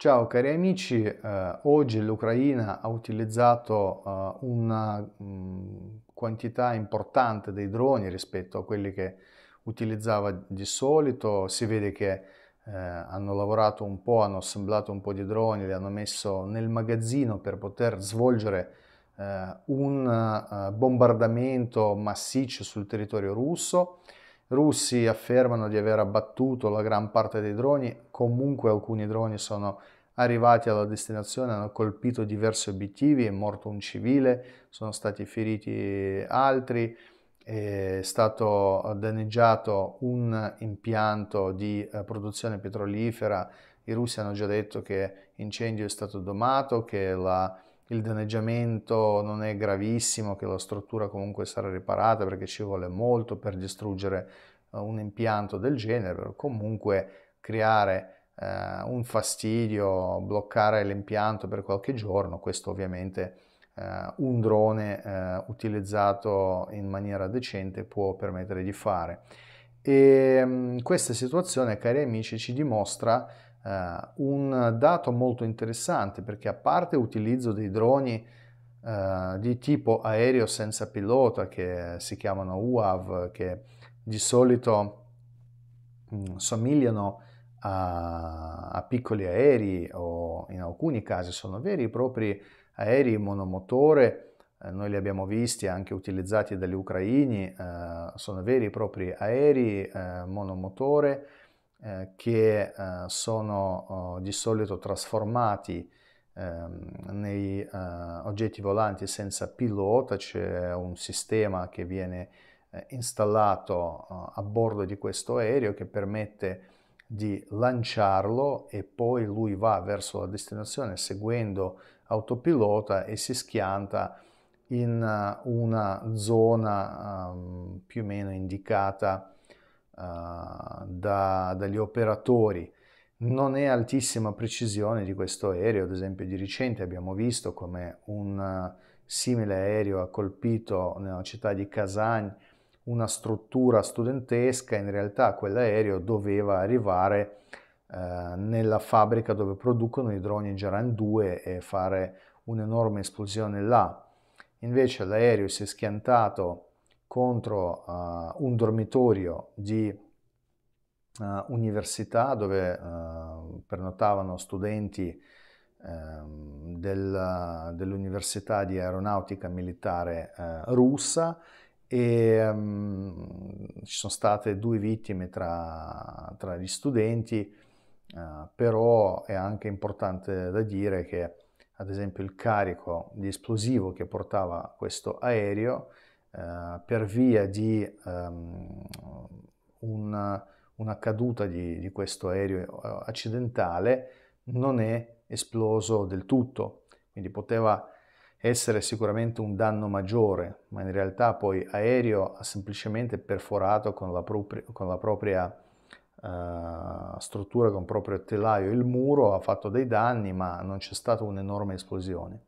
Ciao cari amici, eh, oggi l'Ucraina ha utilizzato eh, una mh, quantità importante dei droni rispetto a quelli che utilizzava di solito, si vede che eh, hanno lavorato un po', hanno assemblato un po' di droni, li hanno messo nel magazzino per poter svolgere eh, un eh, bombardamento massiccio sul territorio russo russi affermano di aver abbattuto la gran parte dei droni, comunque alcuni droni sono arrivati alla destinazione, hanno colpito diversi obiettivi, è morto un civile, sono stati feriti altri, è stato danneggiato un impianto di eh, produzione petrolifera, i russi hanno già detto che l'incendio è stato domato, che la il danneggiamento non è gravissimo, che la struttura comunque sarà riparata perché ci vuole molto per distruggere eh, un impianto del genere, comunque creare eh, un fastidio, bloccare l'impianto per qualche giorno, questo ovviamente eh, un drone eh, utilizzato in maniera decente può permettere di fare. E ehm, mh, questa situazione, cari amici, ci dimostra Uh, un dato molto interessante perché a parte l'utilizzo dei droni uh, di tipo aereo senza pilota che si chiamano UAV che di solito mh, mm, somigliano a, a, piccoli aerei o in alcuni casi sono veri e propri aerei monomotore eh, noi li abbiamo visti anche utilizzati dagli ucraini eh, sono veri e propri aerei eh, monomotore eh, che eh, sono oh, di solito trasformati ehm, nei eh, oggetti volanti senza pilota, c'è un sistema che viene eh, installato a bordo di questo aereo che permette di lanciarlo e poi lui va verso la destinazione seguendo autopilota e si schianta in una zona um, più o meno indicata eh, da, dagli operatori non è altissima precisione di questo aereo, ad esempio di recente abbiamo visto come un eh, simile aereo ha colpito nella città di Kazan una struttura studentesca, in realtà quell'aereo doveva arrivare eh, nella fabbrica dove producono i droni Geran 2 e fare un'enorme esplosione là. Invece l'aereo si è schiantato contro uh, un dormitorio di uh, università dove uh, pernotavano studenti ehm, del, dell'università di aeronautica militare russa e um, ci sono state due vittime tra, tra gli studenti, però è anche importante da dire che ad esempio il carico di esplosivo che portava questo aereo eh, per via di um, un, una caduta di, di questo aereo eh, accidentale non è esploso del tutto, quindi poteva essere sicuramente un danno maggiore, ma in realtà poi aereo ha semplicemente perforato con la, propria, con la propria uh, struttura, con il proprio telaio il muro, ha fatto dei danni, ma non c'è stata un'enorme esplosione.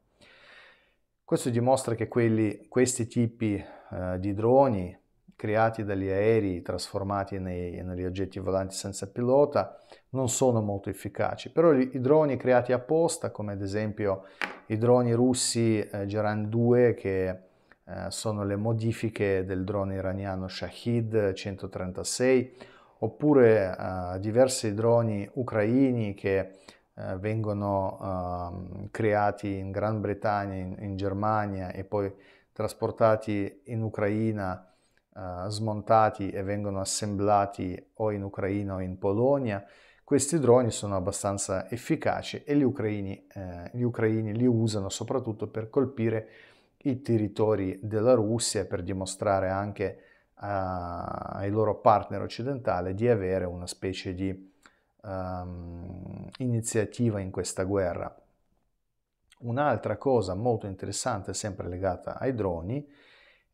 Questo dimostra che quelli, questi tipi eh, di droni creati dagli aerei trasformati nei, negli oggetti volanti senza pilota non sono molto efficaci, però i droni creati apposta, come ad esempio i droni russi eh, Geran 2 che eh, sono le modifiche del drone iraniano Shahid 136, oppure eh, diversi droni ucraini che eh, vengono ehm, creati in Gran Bretagna, in, in, Germania e poi trasportati in Ucraina, eh, smontati e vengono assemblati o in Ucraina o in Polonia. Questi droni sono abbastanza efficaci e gli ucraini, eh, gli ucraini li usano soprattutto per colpire i territori della Russia per dimostrare anche a, eh, ai loro partner occidentali di avere una specie di um, iniziativa in questa guerra. Un'altra cosa molto interessante, sempre legata ai droni,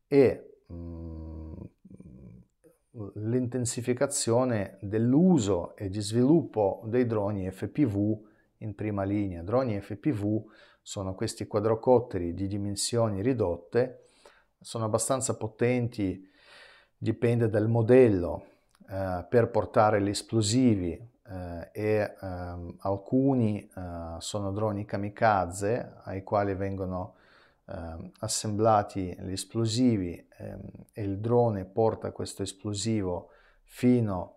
è mm, l'intensificazione dell'uso e di sviluppo dei droni FPV in prima linea. Droni FPV sono questi quadrocotteri di dimensioni ridotte, sono abbastanza potenti, dipende dal modello, eh, per portare gli esplosivi eh, e ehm, alcuni eh, sono droni kamikaze ai quali vengono ehm, assemblati gli esplosivi ehm, e il drone porta questo esplosivo fino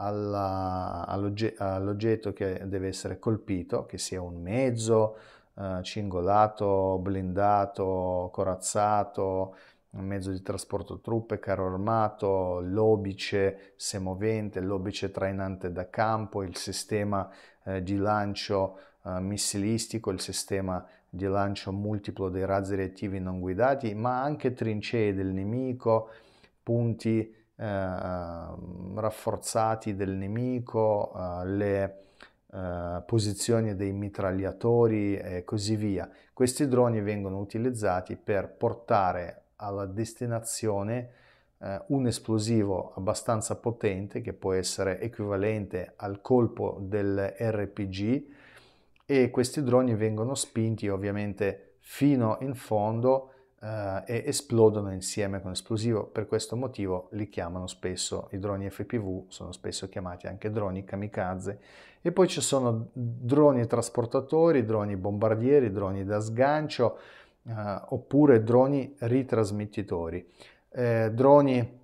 all'oggetto che deve essere colpito, che sia un mezzo, eh, cingolato, blindato, corazzato, un mezzo di trasporto truppe, carro armato, l'obice semovente, l'obice trainante da campo, il sistema eh, di lancio eh, missilistico, il sistema di lancio multiplo dei razzi reattivi non guidati, ma anche trincee del nemico, punti eh, rafforzati del nemico, eh, le eh, posizioni dei mitragliatori e così via. Questi droni vengono utilizzati per portare alla destinazione eh, un esplosivo abbastanza potente che può essere equivalente al colpo del RPG e questi droni vengono spinti ovviamente fino in fondo eh, e esplodono insieme con l'esplosivo. Per questo motivo li chiamano spesso i droni FPV, sono spesso chiamati anche droni kamikaze. E poi ci sono droni trasportatori, droni bombardieri, droni da sgancio, eh, oppure droni ritrasmettitori. Eh, droni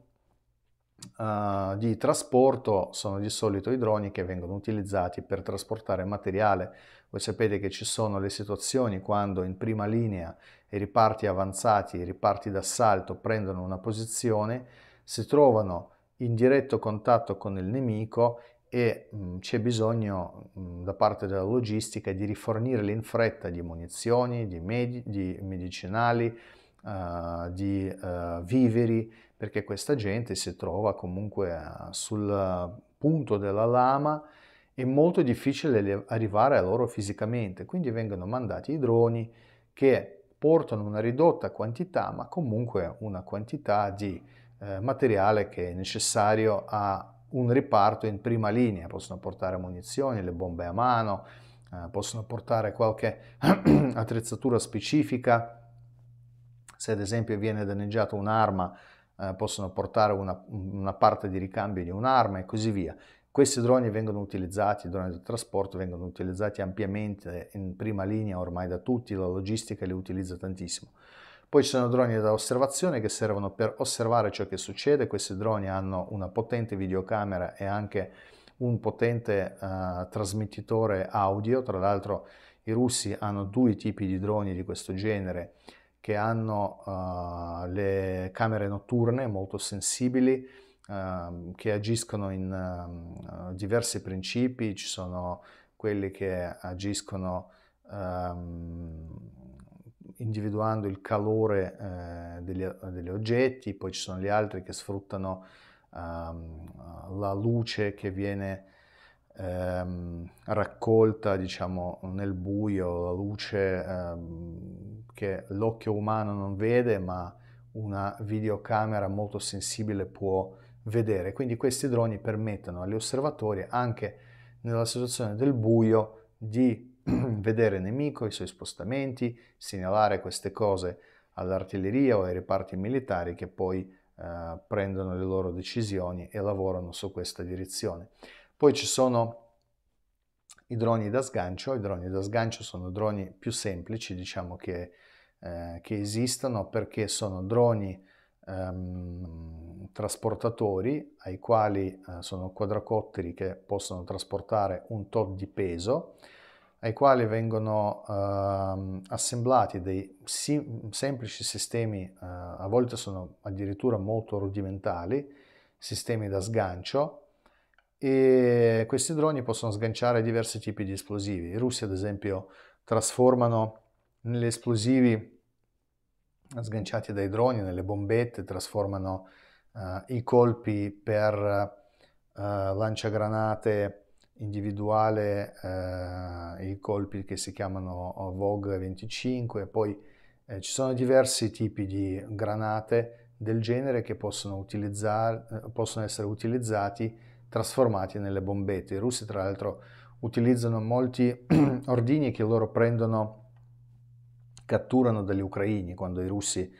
Uh, di trasporto sono di solito i droni che vengono utilizzati per trasportare materiale. Voi sapete che ci sono le situazioni quando in prima linea i riparti avanzati, i riparti d'assalto prendono una posizione, si trovano in diretto contatto con il nemico e mh, mm, c'è bisogno mh, mm, da parte della logistica di rifornirle in fretta di munizioni, di, med- di medicinali, uh, di uh, viveri, perché questa gente si trova comunque eh, sul punto della lama è molto difficile arrivare a loro fisicamente, quindi vengono mandati i droni che portano una ridotta quantità, ma comunque una quantità di eh, materiale che è necessario a un riparto in prima linea, possono portare munizioni, le bombe a mano, eh, possono portare qualche attrezzatura specifica, se ad esempio viene danneggiata un'arma eh, possono portare una, una, parte di ricambio di un'arma e così via. Questi droni vengono utilizzati, i droni di trasporto vengono utilizzati ampiamente in prima linea ormai da tutti, la logistica li utilizza tantissimo. Poi ci sono droni da osservazione che servono per osservare ciò che succede, questi droni hanno una potente videocamera e anche un potente uh, trasmettitore audio, tra l'altro i russi hanno due tipi di droni di questo genere che hanno uh, le camere notturne molto sensibili uh, che agiscono in ehm, diversi principi, ci sono quelli che agiscono um, individuando il calore eh, degli, eh, degli, oggetti, poi ci sono gli altri che sfruttano ehm, la luce che viene ehm, raccolta diciamo, nel buio, la luce ehm, che l'occhio umano non vede ma una videocamera molto sensibile può vedere. Quindi questi droni permettono agli osservatori anche nella situazione del buio di vedere il nemico, i suoi spostamenti, segnalare queste cose all'artiglieria o ai reparti militari che poi eh, prendono le loro decisioni e lavorano su questa direzione. Poi ci sono i droni da sgancio, i droni da sgancio sono droni più semplici diciamo che, eh, che esistono perché sono droni ehm, trasportatori ai quali eh, sono quadracotteri che possono trasportare un tot di peso ai quali vengono uh, assemblati dei sim- semplici sistemi, uh, a volte sono addirittura molto rudimentali, sistemi da sgancio e questi droni possono sganciare diversi tipi di esplosivi. I russi ad esempio trasformano negli esplosivi eh, sganciati dai droni, nelle bombette, trasformano uh, i colpi per lanciagranate individuale eh, i colpi che si chiamano eh, Vogue 25, poi eh, ci sono diversi tipi di granate del genere che possono, eh, possono essere utilizzati, trasformati nelle bombette. I russi tra l'altro utilizzano molti ordini che loro prendono, catturano dagli ucraini quando i russi eh,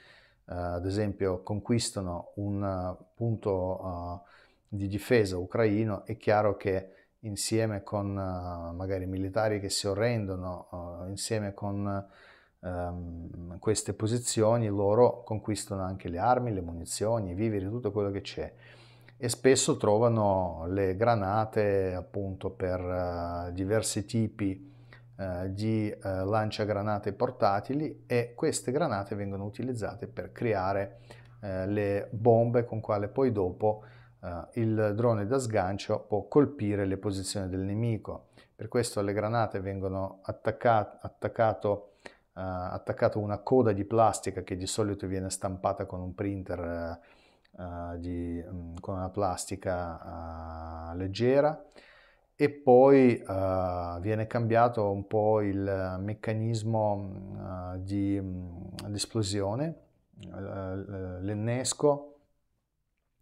ad esempio conquistano un eh, punto di difesa ucraino, è chiaro che insieme con uh, magari militari che si arrendono, uh, insieme con um, queste posizioni loro conquistano anche le armi, le munizioni, i viveri, tutto quello che c'è e spesso trovano le granate appunto per uh, diversi tipi di lanciagranate portatili e queste granate vengono utilizzate per creare le bombe con quale poi dopo eh, il drone da sgancio può colpire le posizioni del nemico. Per questo alle granate vengono attaccate attaccato, eh, attaccato, una coda di plastica che di solito viene stampata con un printer eh, eh di, mm, con una plastica eh, leggera e poi eh, viene cambiato un po' il meccanismo mm, di, mm, di esplosione, l'innesco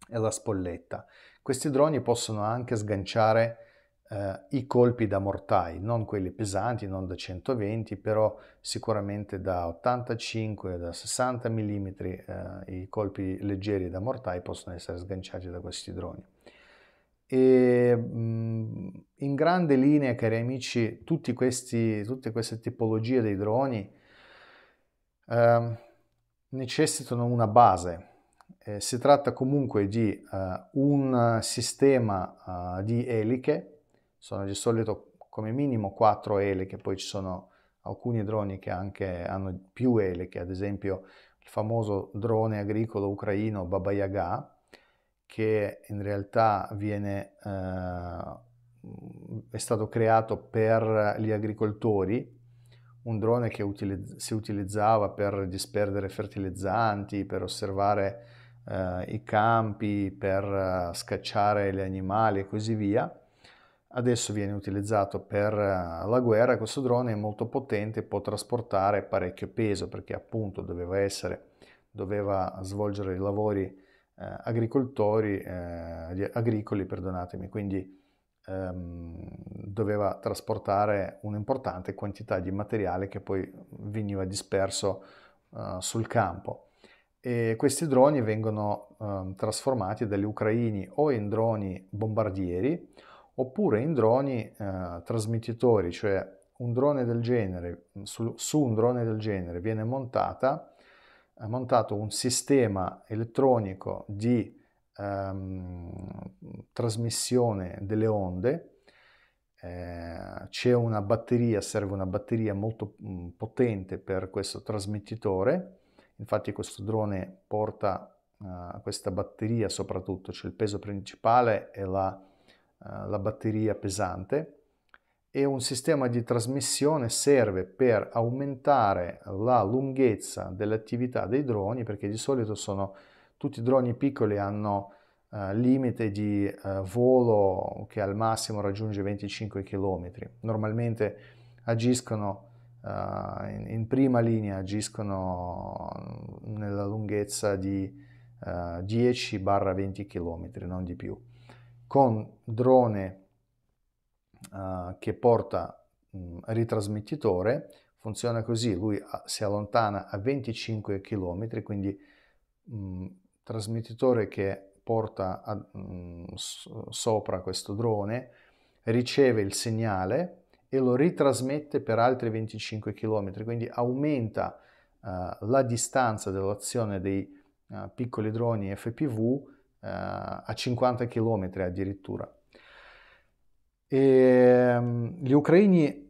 e la spolletta. Questi droni possono anche sganciare eh, i colpi da mortai, non quelli pesanti, non da 120, però sicuramente da 85 da 60 mm eh, i colpi leggeri da mortai possono essere sganciati da questi droni. E, mh, mm, in grande linea, cari amici, questi, tutte queste tipologie dei droni eh, necessitano una base eh, si tratta comunque di eh, un sistema eh, di eliche, sono di solito come minimo quattro eliche, poi ci sono alcuni droni che anche hanno più eliche, ad esempio il famoso drone agricolo ucraino Baba Yaga, che in realtà viene, eh, è stato creato per gli agricoltori, un drone che utilizz- si utilizzava per disperdere fertilizzanti, per osservare eh, i campi per eh, scacciare gli animali e così via. Adesso viene utilizzato per eh, la guerra, questo drone è molto potente, può trasportare parecchio peso perché appunto doveva essere, doveva svolgere i lavori eh, agricoltori, eh, agricoli, perdonatemi, quindi ehm, doveva trasportare un'importante quantità di materiale che poi veniva disperso eh, sul campo e questi droni vengono eh, trasformati dagli ucraini o in droni bombardieri oppure in droni eh, trasmettitori, cioè un drone del genere, mm, su, su un drone del genere viene montata, eh, montato un sistema elettronico di ehm, trasmissione delle onde, eh, c'è una batteria, serve una batteria molto mh, mm, potente per questo trasmettitore, Infatti questo drone porta uh, questa batteria soprattutto, cioè il peso principale è la, uh, la batteria pesante e un sistema di trasmissione serve per aumentare la lunghezza dell'attività dei droni perché di solito sono tutti i droni piccoli hanno eh, limite di uh, volo che al massimo raggiunge 25 km. Normalmente agiscono eh, in, in, prima linea agiscono nella lunghezza di 10-20 eh, km, non di più, con drone eh, che porta mm, ritrasmettitore funziona così, lui ah, si allontana a 25 km, quindi mh, mm, trasmettitore che porta a, mh, mm, sopra questo drone riceve il segnale e lo ritrasmette per altri 25 km, quindi aumenta uh, la distanza dell'azione dei uh, piccoli droni FPV eh, a 50 km addirittura. E, um, gli ucraini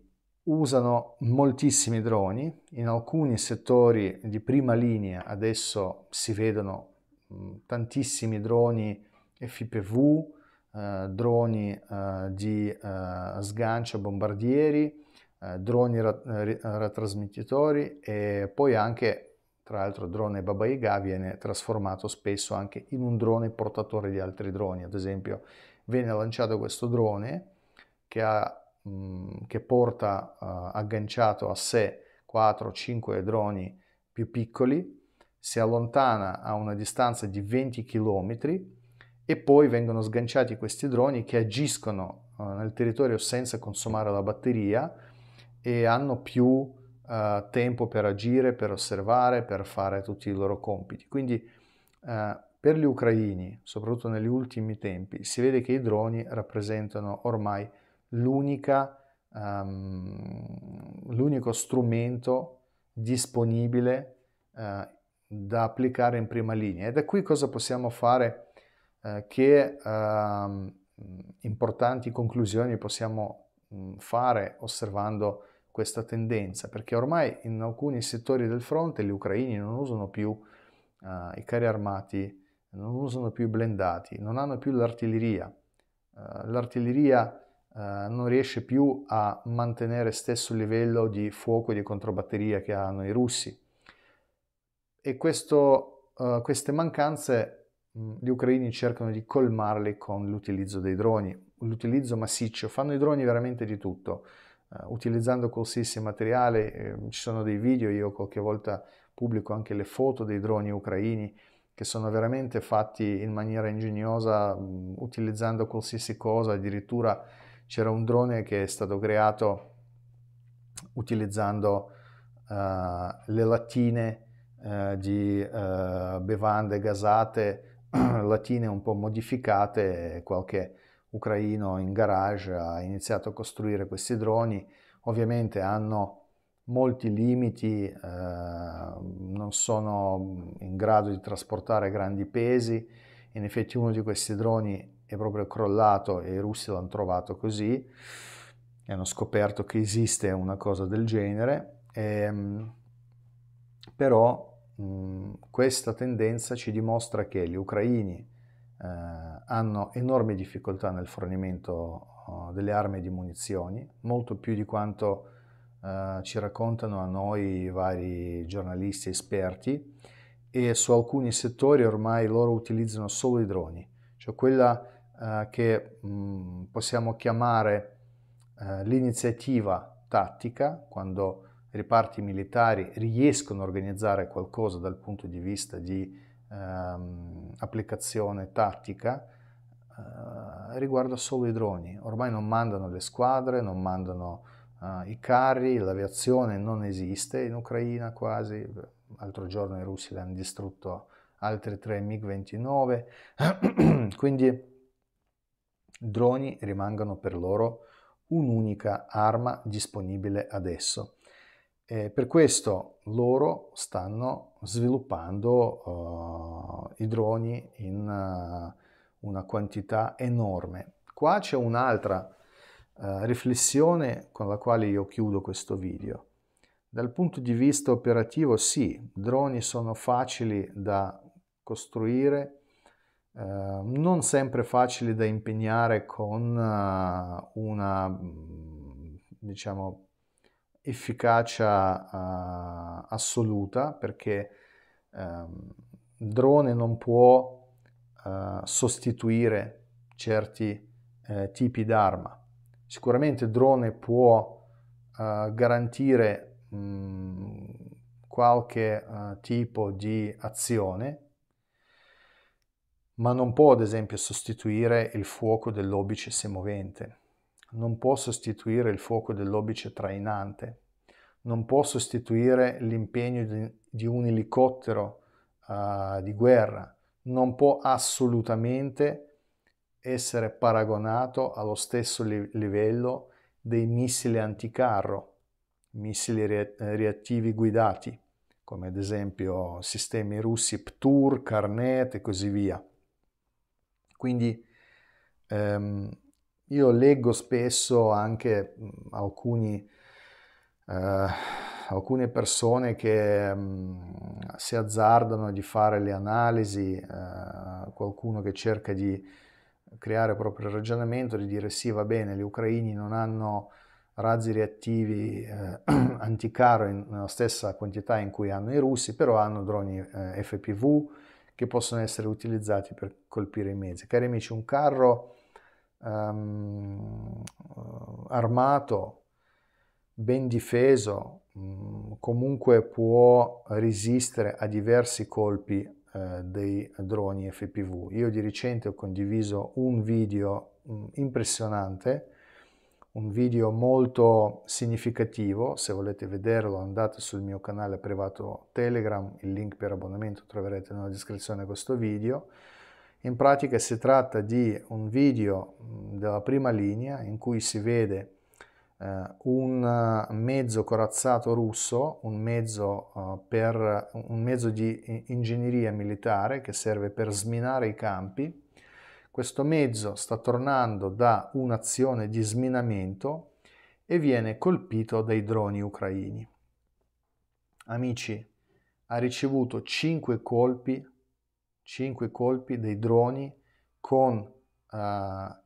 usano moltissimi droni, in alcuni settori di prima linea adesso si vedono mh, tantissimi droni FPV, eh, droni eh, di eh, sgancio bombardieri, eh, droni rat- rattrasmettitori e poi anche, tra l'altro, il drone Baba Yaga viene trasformato spesso anche in un drone portatore di altri droni. Ad esempio, viene lanciato questo drone che, ha, mh, che porta eh, agganciato a sé 4-5 droni più piccoli, si allontana a una distanza di 20 km e poi vengono sganciati questi droni che agiscono eh, nel territorio senza consumare la batteria e hanno più eh, tempo per agire, per osservare, per fare tutti i loro compiti. Quindi eh, per gli ucraini, soprattutto negli ultimi tempi, si vede che i droni rappresentano ormai l'unica, um, l'unico strumento disponibile eh, da applicare in prima linea. E da qui cosa possiamo fare eh, che eh, importanti conclusioni possiamo mm, fare osservando questa tendenza, perché ormai in alcuni settori del fronte gli ucraini non usano più eh, i carri armati, non usano più i blindati, non hanno più l'artiglieria. Eh, l'artiglieria non riesce più a mantenere stesso livello di fuoco e di controbatteria che hanno i russi. E questo, uh, queste mancanze Mm, gli ucraini cercano di colmarli con l'utilizzo dei droni, l'utilizzo massiccio, fanno i droni veramente di tutto, uh, utilizzando qualsiasi materiale, eh, ci sono dei video, io qualche volta pubblico anche le foto dei droni ucraini che sono veramente fatti in maniera ingegnosa, mh, mm, utilizzando qualsiasi cosa, addirittura c'era un drone che è stato creato utilizzando uh, le lattine uh, di bevande gasate, latine un po' modificate, qualche ucraino in garage ha iniziato a costruire questi droni, ovviamente hanno molti limiti, eh, non sono in grado di trasportare grandi pesi, in effetti uno di questi droni è proprio crollato e i russi l'hanno trovato così, e hanno scoperto che esiste una cosa del genere, e, ehm, però Mm, questa tendenza ci dimostra che gli ucraini eh, hanno enormi difficoltà nel fornimento oh, delle armi e di munizioni, molto più di quanto eh, ci raccontano a noi vari giornalisti esperti e su alcuni settori ormai loro utilizzano solo i droni, cioè quella eh, che mh, mm, possiamo chiamare eh, l'iniziativa tattica, quando reparti militari riescono a organizzare qualcosa dal punto di vista di ehm, applicazione tattica eh, riguarda solo i droni. Ormai non mandano le squadre, non mandano eh, i carri, l'aviazione non esiste in Ucraina quasi. L'altro giorno i russi le hanno distrutto altri tre MiG-29, quindi droni rimangono per loro un'unica arma disponibile adesso. E per questo loro stanno sviluppando uh, i droni in uh, una quantità enorme. Qua c'è un'altra uh, riflessione con la quale io chiudo questo video. Dal punto di vista operativo sì, droni sono facili da costruire, non sempre facili da impegnare con una mm, diciamo efficacia uh, assoluta perché um, ehm, il drone non può uh, sostituire certi eh, tipi d'arma. Sicuramente il drone può uh, garantire mh, qualche tipo di azione, ma non può ad esempio sostituire il fuoco dell'obice semovente non può sostituire il fuoco dell'obice trainante, non può sostituire l'impegno di, di un elicottero uh, di guerra, non può assolutamente essere paragonato allo stesso li livello dei missili anticarro, missili re reattivi guidati, come ad esempio sistemi russi Ptur, Carnet e così via. Quindi ehm, io leggo spesso anche alcuni, eh, alcune persone che mh, si azzardano di fare le analisi, eh, qualcuno che cerca di creare proprio il ragionamento, di dire sì va bene, gli ucraini non hanno razzi reattivi eh, anticarro in, nella stessa quantità in cui hanno i russi, però hanno droni eh, FPV che possono essere utilizzati per colpire i mezzi. Cari amici, un carro um, armato, ben difeso, um, comunque può resistere a diversi colpi uh, dei droni FPV. Io di recente ho condiviso un video um, impressionante un video molto significativo, se volete vederlo andate sul mio canale privato Telegram, il link per abbonamento troverete nella descrizione di questo video, in pratica si tratta di un video mm, della prima linea in cui si vede eh, un eh, mezzo corazzato russo, un mezzo, eh, per, un mezzo di ingegneria militare che serve per sminare i campi. Questo mezzo sta tornando da un'azione di sminamento e viene colpito dai droni ucraini. Amici, ha ricevuto 5 colpi 5 colpi dei droni con uh,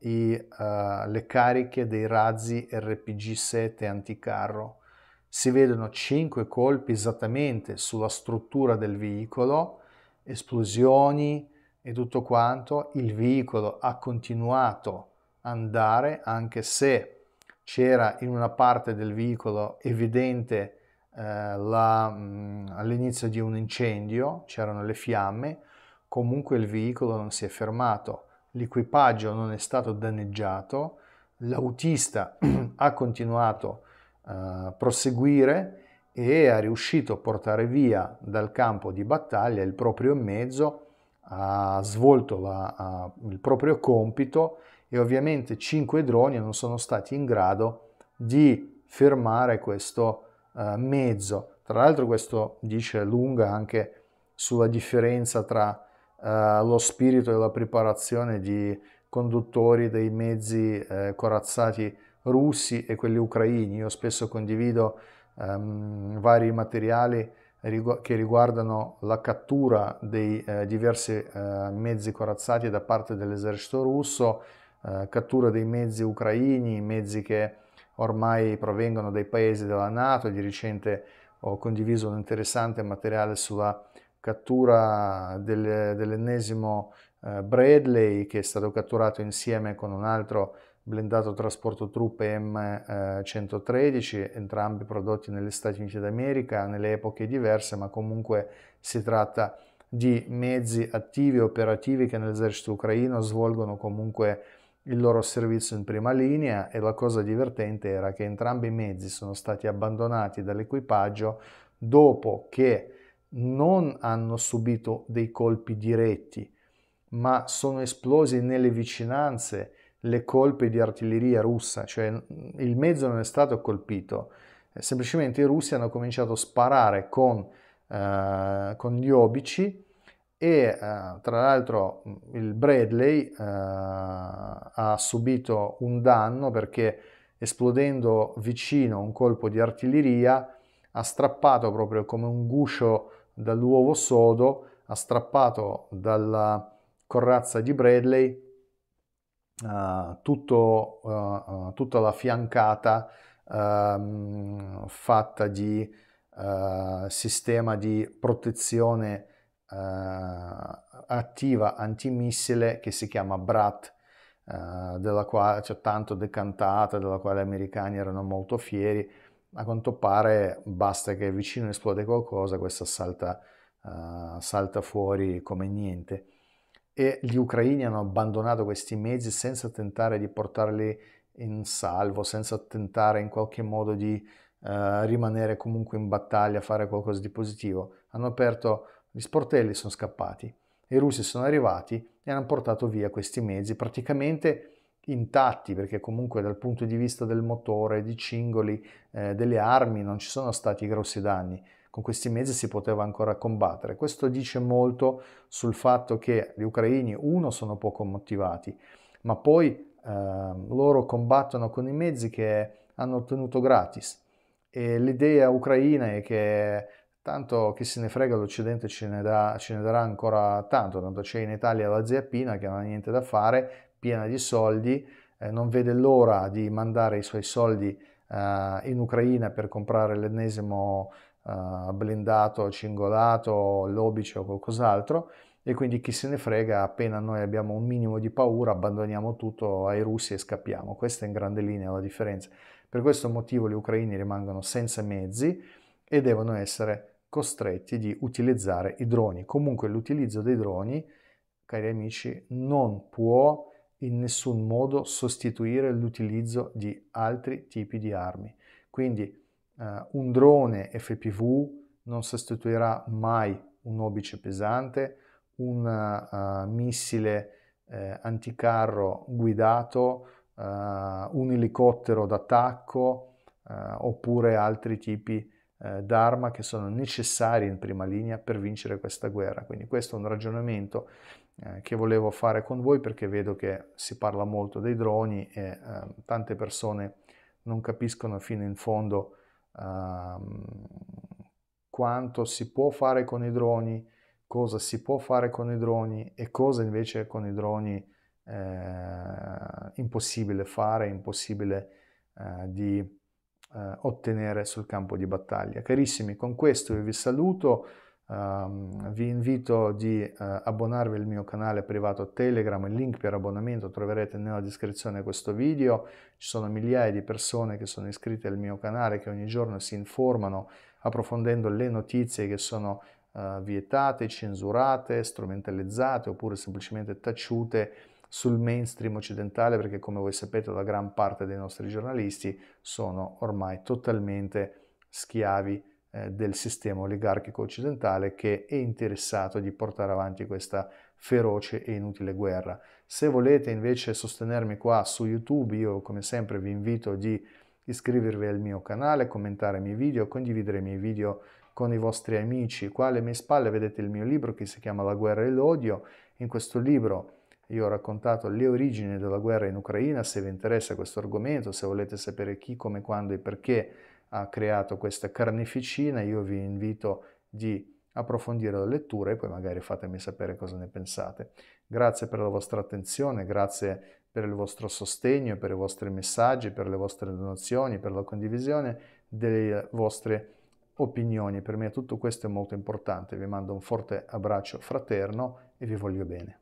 i, uh, le cariche dei razzi RPG-7 anticarro. Si vedono 5 colpi esattamente sulla struttura del veicolo, esplosioni e tutto quanto. Il veicolo ha continuato a andare anche se c'era in una parte del veicolo evidente eh, la, mm, all'inizio di un incendio, c'erano le fiamme, comunque il veicolo non si è fermato, l'equipaggio non è stato danneggiato, l'autista ha continuato eh, a proseguire e ha riuscito a portare via dal campo di battaglia il proprio mezzo, ha svolto la, a, il proprio compito e ovviamente cinque droni non sono stati in grado di fermare questo uh, mezzo. Tra l'altro questo dice lunga anche sulla differenza tra eh, lo spirito e la preparazione di conduttori dei mezzi eh, corazzati russi e quelli ucraini. Io spesso condivido ehm, vari materiali rigu che riguardano la cattura dei eh, diversi eh, mezzi corazzati da parte dell'esercito russo, eh, cattura dei mezzi ucraini, mezzi che ormai provengono dai paesi della Nato. Di recente ho condiviso un interessante materiale sulla cattura del, dell'ennesimo eh, Bradley che è stato catturato insieme con un altro blindato trasporto truppe M113, eh, entrambi prodotti negli Stati Uniti d'America nelle epoche diverse, ma comunque si tratta di mezzi attivi e operativi che nell'esercito ucraino svolgono comunque il loro servizio in prima linea e la cosa divertente era che entrambi i mezzi sono stati abbandonati dall'equipaggio dopo che non hanno subito dei colpi diretti, ma sono esplosi nelle vicinanze le colpe di artiglieria russa, cioè mm, il mezzo non è stato colpito, eh, semplicemente i russi hanno cominciato a sparare con, eh, con gli obici e eh, tra l'altro mm, il Bradley eh, ha subito un danno perché esplodendo vicino un colpo di artiglieria ha strappato proprio come un guscio dall'uovo sodo ha strappato dalla corazza di Bradley uh, tutto, uh, tutta la fiancata uh, fatta di sistema di protezione attiva antimissile che si chiama BRAT, della quale c'è cioè, tanto decantata, della quale gli americani erano molto fieri a quanto pare basta che vicino esplode qualcosa, questa salta, uh, eh, salta fuori come niente. E gli ucraini hanno abbandonato questi mezzi senza tentare di portarli in salvo, senza tentare in qualche modo di uh, rimanere comunque in battaglia, fare qualcosa di positivo. Hanno aperto gli sportelli, sono scappati. I russi sono arrivati e hanno portato via questi mezzi. Praticamente intatti perché comunque dal punto di vista del motore, di cingoli, eh, delle armi non ci sono stati grossi danni. Con questi mezzi si poteva ancora combattere. Questo dice molto sul fatto che gli ucraini, uno, sono poco motivati, ma poi eh, loro combattono con i mezzi che hanno ottenuto gratis. E l'idea ucraina è che tanto chi se ne frega l'Occidente ce ne, dà, ce ne darà ancora tanto, tanto c'è in Italia la zia Pina che non ha niente da fare, piena di soldi, eh, non vede l'ora di mandare i suoi soldi eh, in Ucraina per comprare l'ennesimo eh, blindato, cingolato, lobice o qualcos'altro e quindi chi se ne frega appena noi abbiamo un minimo di paura abbandoniamo tutto ai russi e scappiamo. Questa è in grande linea la differenza. Per questo motivo gli ucraini rimangono senza mezzi e devono essere costretti di utilizzare i droni. Comunque l'utilizzo dei droni, cari amici, non può in nessun modo sostituire l'utilizzo di altri tipi di armi. Quindi eh, un drone FPV non sostituirà mai un obice pesante, un uh, missile eh, anticarro guidato, uh, un elicottero d'attacco uh, oppure altri tipi d'arma che sono necessari in prima linea per vincere questa guerra. Quindi questo è un ragionamento eh, che volevo fare con voi perché vedo che si parla molto dei droni e eh, tante persone non capiscono fino in fondo ehm, quanto si può fare con i droni, cosa si può fare con i droni e cosa invece con i droni eh, impossibile fare, impossibile eh, di eh, ottenere sul campo di battaglia. Carissimi, con questo vi saluto. Um, vi invito di uh, abbonarvi al mio canale privato Telegram, il link per abbonamento troverete nella descrizione di questo video. Ci sono migliaia di persone che sono iscritte al mio canale che ogni giorno si informano approfondendo le notizie che sono uh, vietate, censurate, strumentalizzate oppure semplicemente taciute sul mainstream occidentale perché come voi sapete la gran parte dei nostri giornalisti sono ormai totalmente schiavi eh, del sistema oligarchico occidentale che è interessato di portare avanti questa feroce e inutile guerra. Se volete invece sostenermi qua su YouTube, io come sempre vi invito di iscrivervi al mio canale, commentare i miei video, condividere i miei video con i vostri amici. Qua alle mie spalle vedete il mio libro che si chiama La guerra e l'odio. In questo libro io ho raccontato le origini della guerra in Ucraina, se vi interessa questo argomento, se volete sapere chi, come, quando e perché ha creato questa carneficina, io vi invito di approfondire la lettura e poi magari fatemi sapere cosa ne pensate. Grazie per la vostra attenzione, grazie per il vostro sostegno, per i vostri messaggi, per le vostre donazioni, per la condivisione delle vostre opinioni. Per me tutto questo è molto importante. Vi mando un forte abbraccio fraterno e vi voglio bene.